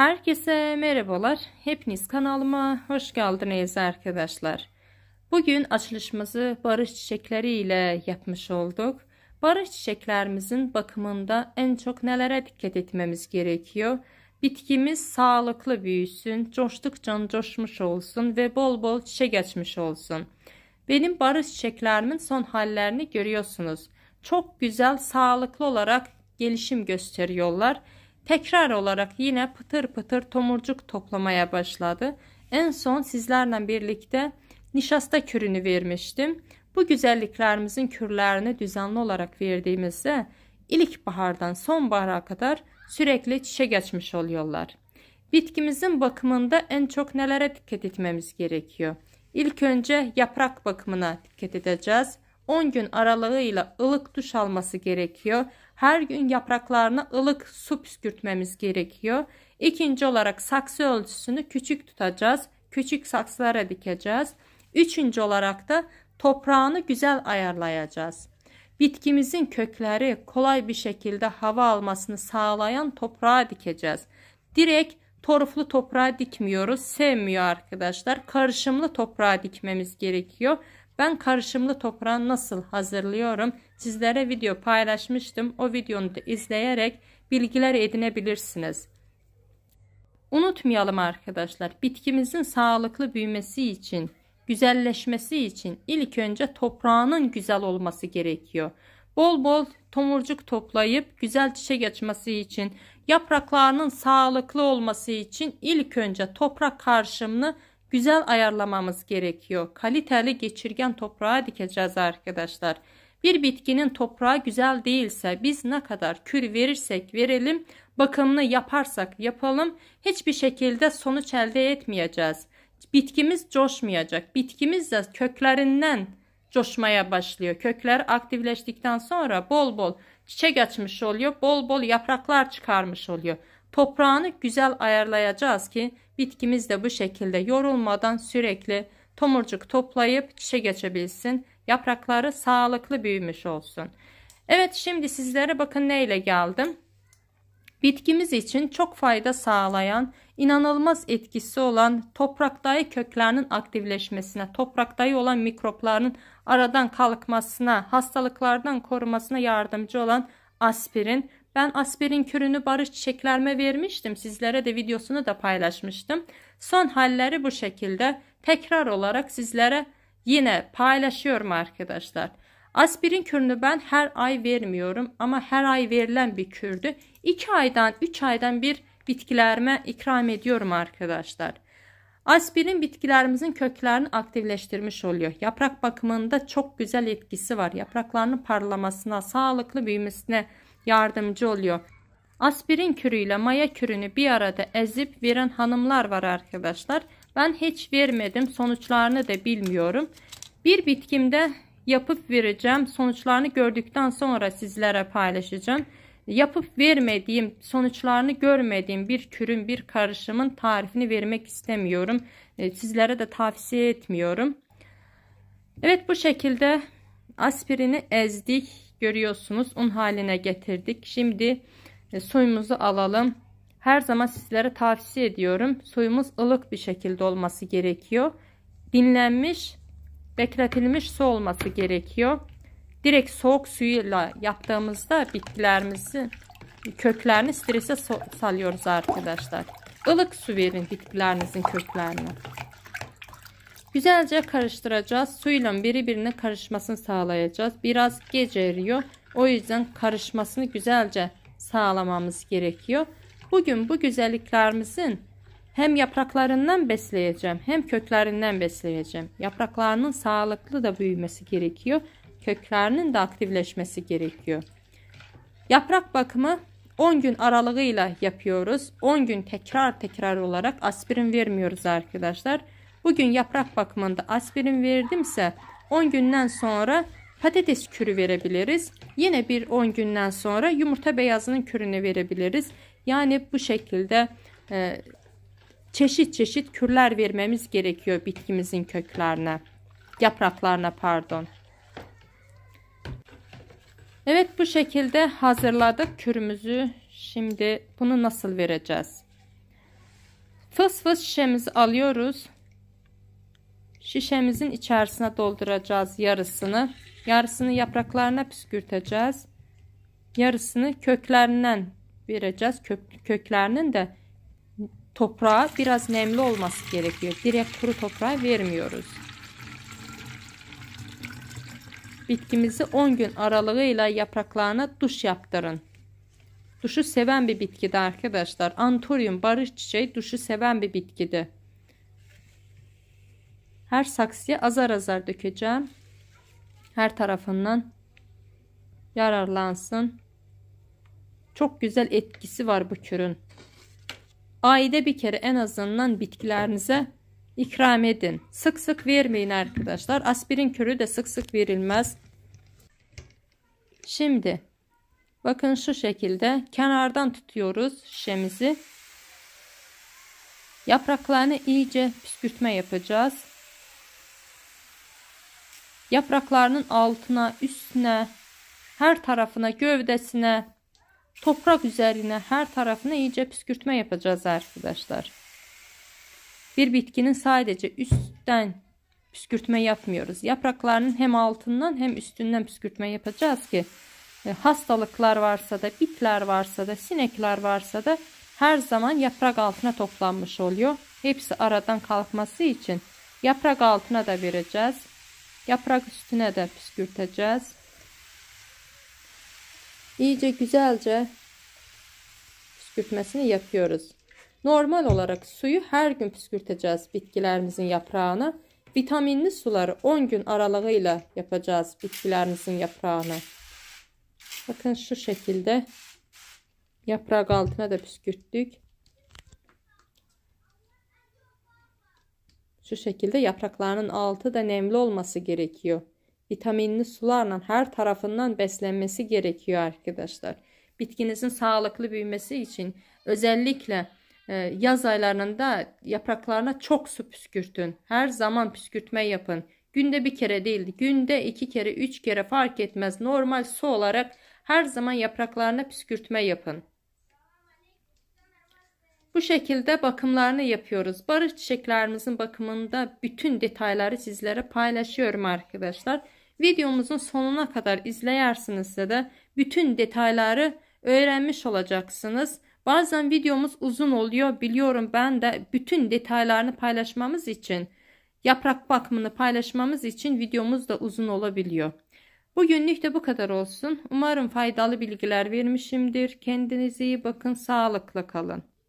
Herkese merhabalar. Hepiniz kanalıma hoş geldiniz arkadaşlar. Bugün açılışımızı barış çiçekleri ile yapmış olduk. Barış çiçeklerimizin bakımında en çok nelere dikkat etmemiz gerekiyor? Bitkimiz sağlıklı büyüsün, coştukça coşmuş olsun ve bol bol çiçek açmış olsun. Benim barış çiçeklerimin son hallerini görüyorsunuz. Çok güzel, sağlıklı olarak gelişim gösteriyorlar Tekrar olarak yine pıtır pıtır tomurcuk toplamaya başladı. En son sizlerle birlikte nişasta kürünü vermiştim. Bu güzelliklerimizin kürlerini düzenli olarak verdiğimizde ilkbahardan sonbahara kadar sürekli çiçek açmış oluyorlar. Bitkimizin bakımında en çok nelere dikkat etmemiz gerekiyor? İlk önce yaprak bakımına dikkat edeceğiz. 10 gün aralığıyla ılık duş alması gerekiyor. Her gün yapraklarına ılık su püskürtmemiz gerekiyor. İkinci olarak saksı ölçüsünü küçük tutacağız. Küçük saksılara dikeceğiz. Üçüncü olarak da toprağını güzel ayarlayacağız. Bitkimizin kökleri kolay bir şekilde hava almasını sağlayan toprağa dikeceğiz. Direkt torflu toprağa dikmiyoruz. Sevmiyor arkadaşlar. Karışımlı toprağa dikmemiz gerekiyor. Ben karışımlı toprağı nasıl hazırlıyorum sizlere video paylaşmıştım. O videonu da izleyerek bilgiler edinebilirsiniz. Unutmayalım arkadaşlar bitkimizin sağlıklı büyümesi için güzelleşmesi için ilk önce toprağının güzel olması gerekiyor. Bol bol tomurcuk toplayıp güzel çiçek açması için yapraklarının sağlıklı olması için ilk önce toprak karşımını güzel ayarlamamız gerekiyor. Kaliteli geçirgen toprağa dikeceğiz arkadaşlar. Bir bitkinin toprağı güzel değilse biz ne kadar kür verirsek verelim, bakımını yaparsak yapalım hiçbir şekilde sonuç elde etmeyeceğiz. Bitkimiz coşmayacak. Bitkimiz de köklerinden coşmaya başlıyor. Kökler aktifleştikten sonra bol bol çiçek açmış oluyor, bol bol yapraklar çıkarmış oluyor. Toprağını güzel ayarlayacağız ki bitkimiz de bu şekilde yorulmadan sürekli tomurcuk toplayıp çişe geçebilsin. Yaprakları sağlıklı büyümüş olsun. Evet şimdi sizlere bakın neyle geldim. Bitkimiz için çok fayda sağlayan, inanılmaz etkisi olan topraktayı köklerinin aktifleşmesine, topraktayı olan mikropların aradan kalkmasına, hastalıklardan korumasına yardımcı olan aspirin ben aspirin kürünü barış çiçeklerime vermiştim. Sizlere de videosunu da paylaşmıştım. Son halleri bu şekilde. Tekrar olarak sizlere yine paylaşıyorum arkadaşlar. Aspirin kürünü ben her ay vermiyorum ama her ay verilen bir kürdü. 2 aydan 3 aydan bir bitkilerime ikram ediyorum arkadaşlar. Aspirin bitkilerimizin köklerini aktifleştirmiş oluyor. Yaprak bakımında çok güzel etkisi var. Yapraklarının parlamasına, sağlıklı büyümesine, yardımcı oluyor. Aspirin kürü ile maya kürünü bir arada ezip veren hanımlar var arkadaşlar. Ben hiç vermedim. Sonuçlarını da bilmiyorum. Bir bitkimde yapıp vereceğim. Sonuçlarını gördükten sonra sizlere paylaşacağım. Yapıp vermediğim, sonuçlarını görmediğim bir kürün, bir karışımın tarifini vermek istemiyorum. E, sizlere de tavsiye etmiyorum. Evet bu şekilde aspirini ezdik. Görüyorsunuz un haline getirdik. Şimdi e, suyumuzu alalım. Her zaman sizlere tavsiye ediyorum. Suyumuz ılık bir şekilde olması gerekiyor. Dinlenmiş, bekletilmiş su olması gerekiyor. Direkt soğuk suyla yaptığımızda bitkilerimizi köklerini strese salıyoruz arkadaşlar. ılık su verin bitkilerinizin köklerine. Güzelce karıştıracağız. Suyla birbirine karışmasını sağlayacağız. Biraz gece eriyor. O yüzden karışmasını güzelce sağlamamız gerekiyor. Bugün bu güzelliklerimizin hem yapraklarından besleyeceğim hem köklerinden besleyeceğim. Yapraklarının sağlıklı da büyümesi gerekiyor. Köklerinin de aktifleşmesi gerekiyor. Yaprak bakımı 10 gün aralığıyla yapıyoruz. 10 gün tekrar tekrar olarak aspirin vermiyoruz arkadaşlar. Bugün yaprak bakımında aspirin verdimsə, 10 gündən sonra patates kürü verebiliriz. Yine bir 10 gündən sonra yumurta beyazının kürünü verebiliriz. Yani bu şekilde e, çeşit çeşit kürler vermemiz gerekiyor bitkimizin köklerine, yapraklarına pardon. Evet bu şekilde hazırladık kürümüzü. Şimdi bunu nasıl vereceğiz? Fıs fıs şişemizi alıyoruz. Şişemizin içerisine dolduracağız yarısını. Yarısını yapraklarına püskürteceğiz. Yarısını köklerinden vereceğiz. Kök, köklerinin de toprağa biraz nemli olması gerekiyor. Direkt kuru toprağa vermiyoruz. Bitkimizi 10 gün aralığıyla yapraklarına duş yaptırın. Duşu seven bir bitkidir arkadaşlar. Antorium barış çiçeği duşu seven bir bitkidir. Her saksıya azar azar dökeceğim. Her tarafından yararlansın. Çok güzel etkisi var bu kürün. Ayda bir kere en azından bitkilerinize ikram edin. Sık sık vermeyin arkadaşlar. Aspirin kürü de sık sık verilmez. Şimdi bakın şu şekilde kenardan tutuyoruz şişemizi. Yapraklarını iyice püskürtme yapacağız. Yapraklarının altına, üstüne, her tarafına, gövdesine, toprak üzerine, her tarafına iyice püskürtme yapacağız arkadaşlar. Bir bitkinin sadece üstten püskürtme yapmıyoruz. Yapraklarının hem altından hem üstünden püskürtme yapacağız ki e, hastalıklar varsa da, bitler varsa da, sinekler varsa da her zaman yaprak altına toplanmış oluyor. Hepsi aradan kalkması için yaprak altına da vereceğiz. Yaprak üstüne de püskürteceğiz. İyice güzelce püskürtmesini yapıyoruz. Normal olarak suyu her gün püskürteceğiz bitkilerimizin yaprağına. Vitaminli suları 10 gün aralığıyla yapacağız bitkilerimizin yaprağına. Bakın şu şekilde yaprak altına da püskürttük. Şu şekilde yapraklarının altı da nemli olması gerekiyor. Vitaminli sularla her tarafından beslenmesi gerekiyor arkadaşlar. Bitkinizin sağlıklı büyümesi için özellikle e, yaz aylarında yapraklarına çok su püskürtün. Her zaman püskürtme yapın. Günde bir kere değil, günde iki kere, üç kere fark etmez. Normal su olarak her zaman yapraklarına püskürtme yapın. Bu şekilde bakımlarını yapıyoruz. Barış çiçeklerimizin bakımında bütün detayları sizlere paylaşıyorum arkadaşlar. Videomuzun sonuna kadar izleyersiniz de bütün detayları öğrenmiş olacaksınız. Bazen videomuz uzun oluyor biliyorum ben de bütün detaylarını paylaşmamız için yaprak bakımını paylaşmamız için videomuz da uzun olabiliyor. Bugünlük de bu kadar olsun. Umarım faydalı bilgiler vermişimdir. Kendinize iyi bakın, sağlıklı kalın.